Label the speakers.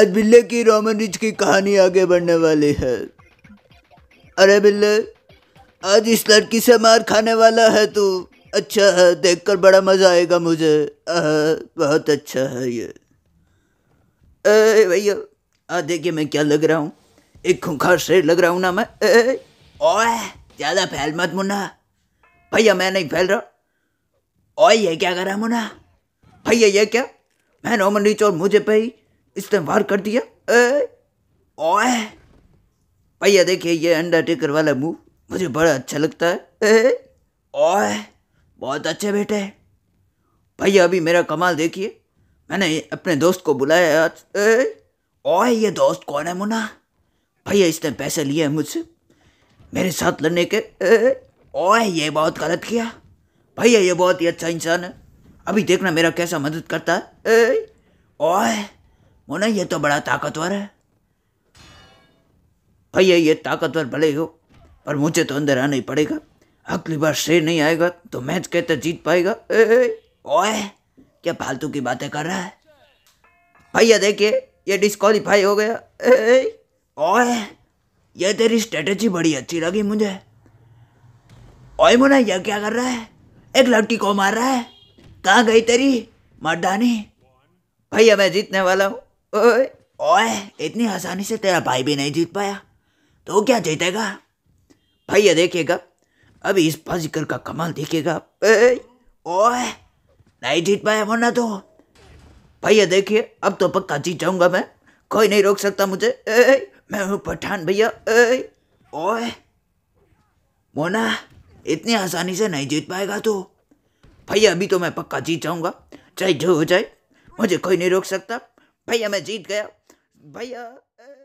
Speaker 1: आज बिल्ले की रोमन रिच की कहानी आगे बढ़ने वाली है अरे बिल्ले आज इस लड़की से मार खाने वाला है तू अच्छा है देखकर बड़ा मज़ा आएगा मुझे आह बहुत अच्छा है ये भैया आ देखिए मैं क्या लग रहा हूँ एक खूंखार शेर लग रहा हूँ ना मैं ए ओए ज़्यादा फैल मत मुन्ना भैया मैं नहीं फैल रहा ओए ये क्या कर रहा मुन्ना भैया ये क्या मैं रोमन रिच और मुझे पाई इसने वार कर दिया ए, ओए भैया देखिए ये अंडरटेकर वाला मुंह मुझे बड़ा अच्छा लगता है ए, ओए बहुत अच्छे बेटे भैया अभी मेरा कमाल देखिए मैंने अपने दोस्त को बुलाया आज ए, ओए ये दोस्त कौन है मुना भैया इसने पैसे लिए मुझसे मेरे साथ लड़ने के ए, ओए ये बहुत गलत किया भैया ये बहुत ही अच्छा इंसान है अभी देखना मेरा कैसा मदद करता है ए, ओए हो ना ये तो बड़ा ताकतवर है भैया ये ताकतवर भले हो पर मुझे तो अंदर आना ही पड़ेगा अगली बार शेर नहीं आएगा तो मैच कहते जीत पाएगा ए, ए, ओए क्या फालतू की बातें कर रहा है भैया देखिए ये डिस्कालीफाई हो गया ए, ए, ओए ये तेरी स्ट्रेटेजी बड़ी अच्छी लगी मुझे ओए मुना यह क्या कर रहा है एक लड़की को मार रहा है कहाँ गई तेरी मर्दानी भैया मैं जीतने वाला हूँ ओए ओए इतनी आसानी से तेरा भाई भी नहीं जीत पाया तो क्या जीतेगा भैया देखिएगा अभी इस बाजीगर का कमाल देखिएगा ओए नहीं जीत पाया वरना तो भैया देखिए अब तो पक्का जीत जाऊंगा मैं कोई नहीं रोक सकता मुझे ए, मैं हूँ पठान भैया ओए मोना इतनी आसानी से नहीं जीत पाएगा तू तो। भैया अभी तो मैं पक्का जीत जाऊंगा चाहे जो हो जाए मुझे कोई नहीं रोक सकता भैया मैं जीत गया भैया